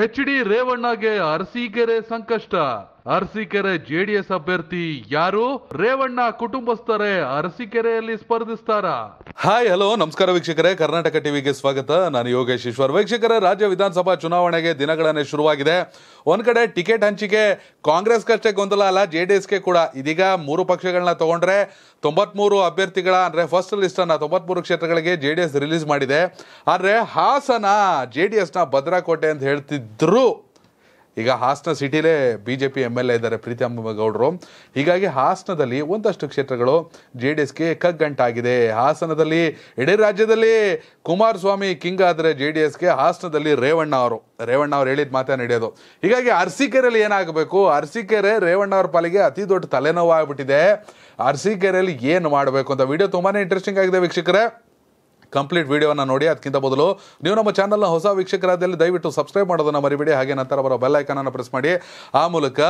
H D ರೇವಣ್ಣಗೆ Arsikere ಸಂಕಷ್ಟ Arsikere JDS ಅಭ್ಯರ್ಥಿ ಯಾರು ರೇವಣ್ಣ ಕುಟುಂಬಸ್ಥರೇ ಅರಸೀಕೆರೆಯಲ್ಲಿ ಸ್ಪರ್ಧಿಸ್ತಾರ ಹಾಯ್ ಹಲೋ ನಮಸ್ಕಾರ ವೀಕ್ಷಕರೇ ಕರ್ನಾಟಕ ಟಿವಿಗೆ ಸ್ವಾಗತ ನಾನು ಯೋಗೇಶ್ ಈಶ್ವರ್ ವೀಕ್ಷಕರ ರಾಜ್ಯ ವಿಧಾನಸಭಾ ಚುನಾವಣೆಗೆ ದಿನಗಳನ್ನೇ ಶುರುವಾಗಿದೆ ಒಂದ್ ಕಡೆ ಟಿಕೆಟ್ ಹಂಚಿಕೆ ಕಾಂಗ್ರೆಸ್ ಕಷ್ಟೇ ಗೊಂದಲ ಅಲ್ಲ ಜೆ ಡಿ ಕೂಡ ಇದೀಗ ಮೂರು ಪಕ್ಷಗಳನ್ನ ತಗೊಂಡ್ರೆ ತೊಂಬತ್ಮೂರು ಅಭ್ಯರ್ಥಿಗಳ ಅಂದ್ರೆ ಫಸ್ಟ್ ಲಿಸ್ಟನ್ನು ತೊಂಬತ್ಮೂರು ಕ್ಷೇತ್ರಗಳಿಗೆ ಜೆ ಡಿ ಎಸ್ ರಿಲೀಸ್ ಮಾಡಿದೆ ಆದರೆ ಹಾಸನ ಜೆ ಡಿ ಎಸ್ನ ಭದ್ರಕೋಟೆ ಅಂತ ಹೇಳ್ತಿದ್ರು ಈಗ ಹಾಸನ ಸಿಟಿಲೇ B J P M L A ಇದ್ದಾರೆ ಪ್ರೀತಮ್ ಗೌಡರು ಹೀಗಾಗಿ ಹಾಸನದಲ್ಲಿ ಒಂದಷ್ಟು ಕ್ಷೇತ್ರಗಳು ಜೆ ಡಿ ಎಸ್ಗೆ ಕಗ್ಗಂಟಾಗಿದೆ ಹಾಸನದಲ್ಲಿ ಇಡೀ ರಾಜ್ಯದಲ್ಲಿ ಕುಮಾರಸ್ವಾಮಿ ಕಿಂಗ್ ಆದರೆ ಜೆ ಡಿ ಎಸ್ಗೆ ಹಾಸನದಲ್ಲಿ ರೇವಣ್ಣ ಅವರು ರೇವಣ್ಣ ಅವರು ಹೇಳಿದ ಮಾತೇ ನಡೆಯೋದು ಹೀಗಾಗಿ ಅರಸೀಕೆರೆಯಲ್ಲಿ ಏನಾಗಬೇಕು ಅರಸೀಕೆರೆ ರೇವಣ್ಣ ಅವ್ರ ಪಾಲಿಗೆ ಅತಿ ದೊಡ್ಡ ತಲೆನೋವು ಆಗ್ಬಿಟ್ಟಿದೆ ಅರಸೀಕೆರೆಯಲ್ಲಿ ಏನು ಮಾಡಬೇಕು ಅಂತ ವಿಡಿಯೋ ತುಂಬಾ ಇಂಟ್ರೆಸ್ಟಿಂಗ್ ಆಗಿದೆ ವೀಕ್ಷಕರೇ ಕಂಪ್ಲೀಟ್ ವಿಡಿಯೋನ ನೋಡಿ ಅದಕ್ಕಿಂತ ಮೊದಲು ನೀವು ನಮ್ಮ ಚಾನಲ್ನ ಹೊಸ ವೀಕ್ಷಕರಾದಲ್ಲಿ ದಯವಿಟ್ಟು ಸಬ್ಸ್ಕ್ರೈಬ್ ಮಾಡೋದನ್ನು ಮರಿಬೇಡಿ ಹಾಗೆ ನಂತರ ಅವರ ಬೆಲ್ಲೈಕನನ್ನು ಪ್ರೆಸ್ ಮಾಡಿ ಆ ಮೂಲಕ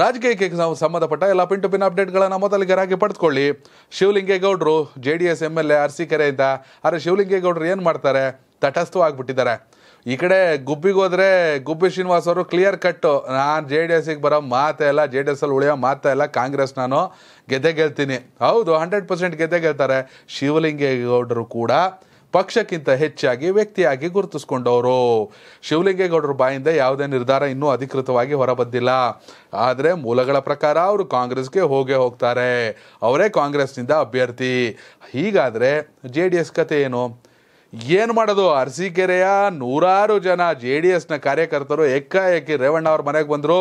ರಾಜಕೀಯಕ್ಕೆ ಸಂಬಂಧಪಟ್ಟ ಎಲ್ಲ ಪಿನ್ ಟು ಪಿನ್ ಅಪ್ಡೇಟ್ಗಳನ್ನು ರಾಗಿ ಪಡೆದುಕೊಳ್ಳಿ ಶಿವಲಿಂಗೇಗೌಡರು J D S M L A ಕೆರೆಯಿಂದ ಆದರೆ ಶಿವಲಿಂಗೇಗೌಡರು ಏನು ಮಾಡ್ತಾರೆ ತಟಸ್ಥವಾಗಿಬಿಟ್ಟಿದ್ದಾರೆ ಈ ಕಡೆ ಗುಬ್ಬಿಗೋದ್ರೆ ಗುಬ್ಬಿ ಶ್ರೀನಿವಾಸ್ ಅವರು ಕ್ಲಿಯರ್ ಕಟ್ಟು ನಾನು ಜೆ ಡಿ ಎಸ್ಗೆ ಬರೋ ಮಾತೆ ಇಲ್ಲ ಜೆ ಡಿ ಎಸ್ ಅಲ್ಲಿ ಉಳಿಯೋ ಮಾತೆ ಇಲ್ಲ ಕಾಂಗ್ರೆಸ್ ನಾನು ಗೆದ್ದೆ ಗೆಲ್ತೀನಿ ಹೌದು ಹಂಡ್ರೆಡ್ ಪರ್ಸೆಂಟ್ ಗೆದ್ದೆ ಗೆಲ್ತಾರೆ ಶಿವಲಿಂಗೇಗೌಡರು ಕೂಡ ಪಕ್ಷಕ್ಕಿಂತ ಹೆಚ್ಚಾಗಿ ವ್ಯಕ್ತಿಯಾಗಿ ಗುರುತಿಸ್ಕೊಂಡವರು ಶಿವಲಿಂಗೇಗೌಡರ ಬಾಯಿಂದ ಯಾವುದೇ ನಿರ್ಧಾರ ಇನ್ನೂ ಅಧಿಕೃತವಾಗಿ ಹೊರಬಂದಿಲ್ಲ ಆದರೆ ಮೂಲಗಳ ಪ್ರಕಾರ ಅವರು ಕಾಂಗ್ರೆಸ್ಗೆ ಹೋಗೇ ಹೋಗ್ತಾರೆ ಅವರೇ ಕಾಂಗ್ರೆಸ್ನಿಂದ ಅಭ್ಯರ್ಥಿ ಹೀಗಾದರೆ ಜೆ ಡಿ ಎಸ್ ಕತೆ ಏನು ಏನು ಮಾಡೋದು ಅರಸೀಕೆರೆಯ ನೂರಾರು ಜನ ಜೆ ಡಿ ಎಸ್ನ ಕಾರ್ಯಕರ್ತರು ಏಕಾಏಕಿ ರೇವಣ್ಣ ಅವ್ರ ಮನೆಗೆ ಬಂದರು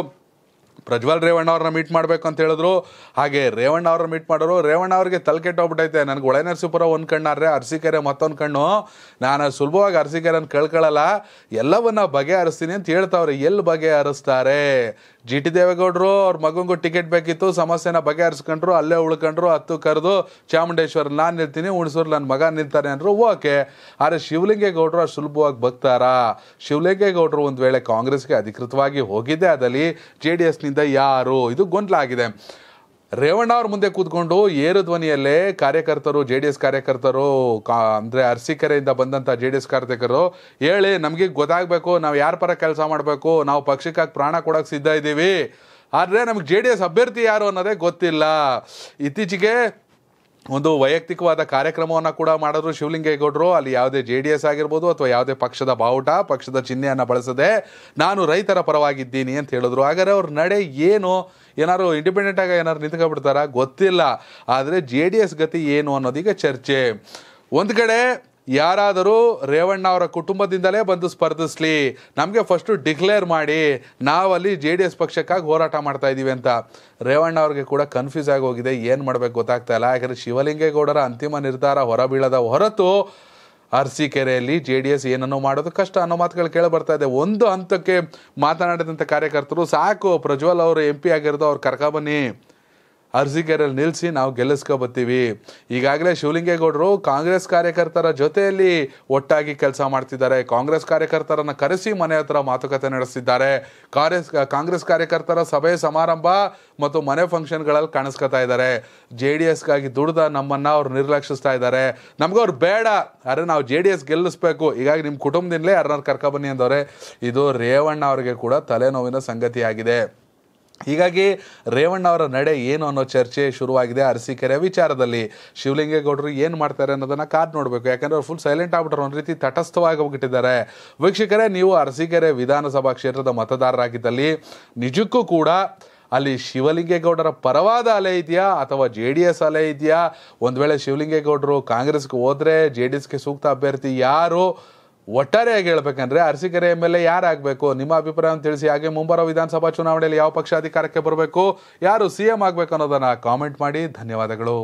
ಪ್ರಜ್ವಲ್ ರೇವಣ್ಣ ಅವ್ರನ್ನ ಮೀಟ್ ಮಾಡಬೇಕು ಅಂತ ಹೇಳಿದ್ರು ಹಾಗೆ ರೇವಣ್ಣ ಅವ್ರನ್ನ ಮೀಟ್ ಮಾಡೋರು ರೇವಣ್ಣ ಅವ್ರಿಗೆ ತಲೆ ಕೆಟ್ಟೋಗ್ಬಿಟ್ಟೈತೆ ನನಗೆ ಒಳೆ ನರಸೀಪುರ ಒಂದು ಕಣ್ಣಾದ್ರೆ ಅರಸಿಕೆರೆ ಮತ್ತೊಂದು ಕಣ್ಣು ನಾನು ಸುಲಭವಾಗಿ ಅಂತ ಕೇಳ್ಕೊಳ್ಳಲ್ಲ ಎಲ್ಲವನ್ನ ಬಗೆಹರಿಸ್ತೀನಿ ಅಂತ ಹೇಳ್ತಾವ್ರೆ ಎಲ್ಲಿ ಬಗೆಹರಿಸ್ತಾರೆ ಜಿ ಟಿ ದೇವೇಗೌಡರು ಅವ್ರ ಮಗನಿಗೂ ಟಿಕೆಟ್ ಬೇಕಿತ್ತು ಸಮಸ್ಯೆನ ಬಗೆಹರಿಸ್ಕೊಂಡ್ರು ಅಲ್ಲೇ ಉಳ್ಕೊಂಡ್ರು ಹತ್ತು ಕರೆದು ಚಾಮುಂಡೇಶ್ವರ ನಾನು ನಿಲ್ತೀನಿ ಉಣಸೂರು ನನ್ನ ಮಗ ನಿಲ್ತಾನೆ ಅಂದರು ಓಕೆ ಆದರೆ ಶಿವಲಿಂಗೇಗೌಡರು ಅಷ್ಟು ಸುಲಭವಾಗಿ ಬಗ್ತಾರಾ ಶಿವಲಿಂಗೇಗೌಡರು ಒಂದ್ ವೇಳೆ ಕಾಂಗ್ರೆಸ್ಗೆ ಅಧಿಕೃತವಾಗಿ ಹೋಗಿದ್ದೆ ಅದಲ್ಲಿ ಜೆ ಡಿ ಮಾಡಿದ ಯಾರು ಇದು ಗೊಂಟ್ಲಾಗಿದೆ ರೇವಣ್ಣ ಅವ್ರ ಮುಂದೆ ಕೂತ್ಕೊಂಡು ಏರು ಧ್ವನಿಯಲ್ಲೇ ಕಾರ್ಯಕರ್ತರು ಜೆ ಡಿ ಎಸ್ ಕಾರ್ಯಕರ್ತರು ಕಾ ಅಂದರೆ ಅರಸೀಕೆರೆಯಿಂದ ಬಂದಂಥ ಜೆ ಡಿ ಎಸ್ ಕಾರ್ಯಕರ್ತರು ಹೇಳಿ ನಮಗೆ ಗೊತ್ತಾಗಬೇಕು ನಾವು ಯಾರ ಪರ ಕೆಲಸ ಮಾಡಬೇಕು ನಾವು ಪಕ್ಷಕ್ಕಾಗಿ ಪ್ರಾಣ ಕೊಡೋಕ್ಕೆ ಸಿದ್ಧ ಇದ್ದೀವಿ ಆದರೆ ನಮಗೆ ಜೆ ಡಿ ಎಸ್ ಅಭ್ಯರ್ಥಿ ಯಾರು ಅನ್ನೋದೇ ಗೊತ್ತಿಲ್ಲ ಇತ್ತೀಚೆಗೆ ಒಂದು ವೈಯಕ್ತಿಕವಾದ ಕಾರ್ಯಕ್ರಮವನ್ನು ಕೂಡ ಮಾಡಿದ್ರು ಶಿವಲಿಂಗೇಗೌಡರು ಅಲ್ಲಿ ಯಾವುದೇ ಜೆ ಡಿ ಎಸ್ ಆಗಿರ್ಬೋದು ಅಥವಾ ಯಾವುದೇ ಪಕ್ಷದ ಬಾವುಟ ಪಕ್ಷದ ಚಿಹ್ನೆಯನ್ನು ಬಳಸದೆ ನಾನು ರೈತರ ಪರವಾಗಿದ್ದೀನಿ ಅಂತ ಹೇಳಿದ್ರು ಹಾಗಾದ್ರೆ ಅವ್ರ ನಡೆ ಏನು ಏನಾದ್ರು ಇಂಡಿಪೆಂಡೆಂಟ್ ಆಗಿ ಏನಾದ್ರು ನಿಂತ್ಕೊಂಡ್ಬಿಡ್ತಾರಾ ಗೊತ್ತಿಲ್ಲ ಆದರೆ ಜೆ ಡಿ ಎಸ್ ಗತಿ ಏನು ಅನ್ನೋದೀಗ ಚರ್ಚೆ ಒಂದು ಕಡೆ ಯಾರಾದರೂ ರೇವಣ್ಣ ಅವರ ಕುಟುಂಬದಿಂದಲೇ ಬಂದು ಸ್ಪರ್ಧಿಸ್ಲಿ ನಮಗೆ ಫಸ್ಟು ಡಿಕ್ಲೇರ್ ಮಾಡಿ ನಾವಲ್ಲಿ ಜೆ ಡಿ ಎಸ್ ಪಕ್ಷಕ್ಕಾಗಿ ಹೋರಾಟ ಮಾಡ್ತಾ ಇದ್ದೀವಿ ಅಂತ ರೇವಣ್ಣ ಅವ್ರಿಗೆ ಕೂಡ ಕನ್ಫ್ಯೂಸ್ ಆಗಿ ಹೋಗಿದೆ ಏನು ಮಾಡಬೇಕು ಗೊತ್ತಾಗ್ತಾ ಇಲ್ಲ ಯಾಕಂದರೆ ಶಿವಲಿಂಗೇಗೌಡರ ಅಂತಿಮ ನಿರ್ಧಾರ ಹೊರಬೀಳದ ಹೊರತು ಅರಸೀಕೆರೆಯಲ್ಲಿ ಜೆ ಡಿ ಎಸ್ ಏನನ್ನೋ ಮಾಡೋದು ಕಷ್ಟ ಅನ್ನೋ ಮಾತುಗಳು ಕೇಳಿ ಬರ್ತಾ ಇದೆ ಒಂದು ಹಂತಕ್ಕೆ ಮಾತನಾಡಿದಂಥ ಕಾರ್ಯಕರ್ತರು ಸಾಕು ಪ್ರಜ್ವಲ್ ಅವರು ಎಂ ಪಿ ಆಗಿರೋದು ಅವ್ರು ಕರ್ಕ ಅರ್ಜಿಕೆರೆಯಲ್ಲಿ ನಿಲ್ಲಿಸಿ ನಾವು ಗೆಲ್ಲಿಸ್ಕೊಬತ್ತೀವಿ ಈಗಾಗಲೇ ಶಿವಲಿಂಗೇಗೌಡರು ಕಾಂಗ್ರೆಸ್ ಕಾರ್ಯಕರ್ತರ ಜೊತೆಯಲ್ಲಿ ಒಟ್ಟಾಗಿ ಕೆಲಸ ಮಾಡ್ತಿದ್ದಾರೆ ಕಾಂಗ್ರೆಸ್ ಕಾರ್ಯಕರ್ತರನ್ನು ಕರೆಸಿ ಮನೆ ಹತ್ರ ಮಾತುಕತೆ ನಡೆಸ್ತಿದ್ದಾರೆ ಕಾರ್ಯಸ್ ಕಾಂಗ್ರೆಸ್ ಕಾರ್ಯಕರ್ತರ ಸಭೆ ಸಮಾರಂಭ ಮತ್ತು ಮನೆ ಫಂಕ್ಷನ್ಗಳಲ್ಲಿ ಕಾಣಿಸ್ಕೊತಾ ಇದ್ದಾರೆ ಜೆ ಡಿ ಎಸ್ಗಾಗಿ ದುಡ್ದ ನಮ್ಮನ್ನು ಅವ್ರು ನಿರ್ಲಕ್ಷಿಸ್ತಾ ಇದ್ದಾರೆ ನಮ್ಗೆ ಅವ್ರು ಬೇಡ ಅರೆ ನಾವು ಜೆ ಡಿ ಎಸ್ ಗೆಲ್ಲಿಸ್ಬೇಕು ಹೀಗಾಗಿ ನಿಮ್ಮ ಕುಟುಂಬದಿಂದಲೇ ಕರ್ಕ ಕರ್ಕೊಬನ್ನಿ ಅಂದವ್ರೆ ಇದು ರೇವಣ್ಣ ಅವರಿಗೆ ಕೂಡ ತಲೆನೋವಿನ ಸಂಗತಿಯಾಗಿದೆ ಹೀಗಾಗಿ ರೇವಣ್ಣ ಅವರ ನಡೆ ಏನು ಅನ್ನೋ ಚರ್ಚೆ ಶುರುವಾಗಿದೆ ಅರಸೀಕೆರೆ ವಿಚಾರದಲ್ಲಿ ಶಿವಲಿಂಗೇಗೌಡರು ಏನು ಮಾಡ್ತಾರೆ ಅನ್ನೋದನ್ನು ಕಾದು ನೋಡಬೇಕು ಯಾಕಂದರೆ ಅವ್ರು ಫುಲ್ ಸೈಲೆಂಟ್ ಆಗ್ಬಿಟ್ರೆ ಒಂದು ರೀತಿ ತಟಸ್ಥವಾಗಿ ಹೋಗ್ಬಿಟ್ಟಿದ್ದಾರೆ ವೀಕ್ಷಕರೇ ನೀವು ಅರಸೀಕೆರೆ ವಿಧಾನಸಭಾ ಕ್ಷೇತ್ರದ ಮತದಾರರಾಗಿದ್ದಲ್ಲಿ ನಿಜಕ್ಕೂ ಕೂಡ ಅಲ್ಲಿ ಶಿವಲಿಂಗೇಗೌಡರ ಪರವಾದ ಅಲೆ ಇದೆಯಾ ಅಥವಾ ಜೆ ಡಿ ಎಸ್ ಅಲೆ ಇದೆಯಾ ಒಂದು ವೇಳೆ ಶಿವಲಿಂಗೇಗೌಡರು ಕಾಂಗ್ರೆಸ್ಗೆ ಹೋದರೆ ಜೆ ಡಿ ಎಸ್ಗೆ ಸೂಕ್ತ ಅಭ್ಯರ್ಥಿ ಯಾರು ಒಟ್ಟಾರೆಯಾಗಿ ಹೇಳ್ಬೇಕಂದ್ರೆ ಅರಸಿಕೆರೆ ಎಮ್ ಎಲ್ ಎ ಯಾರಾಗಬೇಕು ನಿಮ್ಮ ಅಭಿಪ್ರಾಯ ತಿಳಿಸಿ ಹಾಗೆ ಮುಂಬರುವ ವಿಧಾನಸಭಾ ಚುನಾವಣೆಯಲ್ಲಿ ಯಾವ ಪಕ್ಷ ಅಧಿಕಾರಕ್ಕೆ ಬರಬೇಕು ಯಾರು ಸಿಎಂ ಆಗಬೇಕು ಅನ್ನೋದನ್ನ ಕಾಮೆಂಟ್ ಮಾಡಿ ಧನ್ಯವಾದಗಳು